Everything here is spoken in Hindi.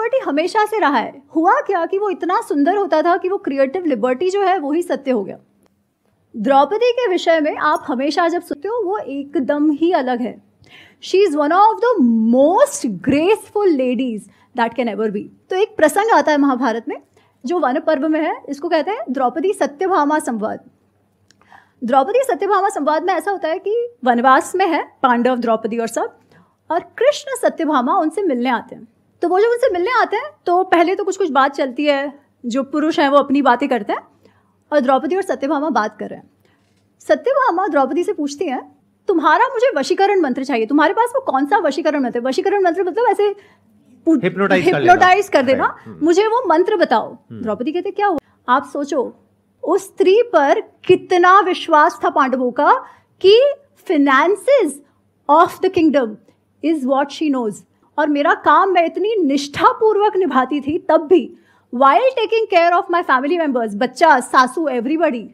लिबर्टी हमेशा से रहा है हुआ क्या कि वो इतना सुंदर होता था कि वो क्रिएटिव लिबर्टी जो है वो ही सत्य हो गया द्रौपदी के विषय में आप हमेशा जब सुनते हो वो एकदम ही अलग है she is one of the most graceful ladies that can ever be तो एक प्रसंग आता है महाभारत में जो वन पर्व में है इसको कहते हैं द्रौपदी सत्यभामा संवाद द्रौपदी सत्यभामा संवाद में ऐसा होता है कि वनवास में है पांडव द्रौपदी और सब और कृष्ण सत्यभामा उनसे मिलने आते हैं तो वो जब उनसे मिलने आते हैं तो पहले तो कुछ कुछ बात चलती है जो पुरुष हैं वो अपनी बातें करते हैं और द्रौपदी और सत्यभामा बात कर रहे हैं सत्यभामा द्रौपदी से पूछती हैं तुम्हारा मुझे वशीकरण मंत्र चाहिए तुम्हारे पास वो कौन सा वशीकरण मंत्र वशीकरण मंत्र मतलब ऐसे हिप्नोटाइज कर देना हम्म। मुझे वो मंत्र बताओ हम्म। द्रौपदी कहते क्या हुआ आप सोचो उस स्त्री पर कितना विश्वास था पांडवों का कि finances of the kingdom is what she knows और मेरा काम मैं इतनी निष्ठापूर्वक निभाती थी तब भी while taking care of my family members बच्चा सासू एवरीबडी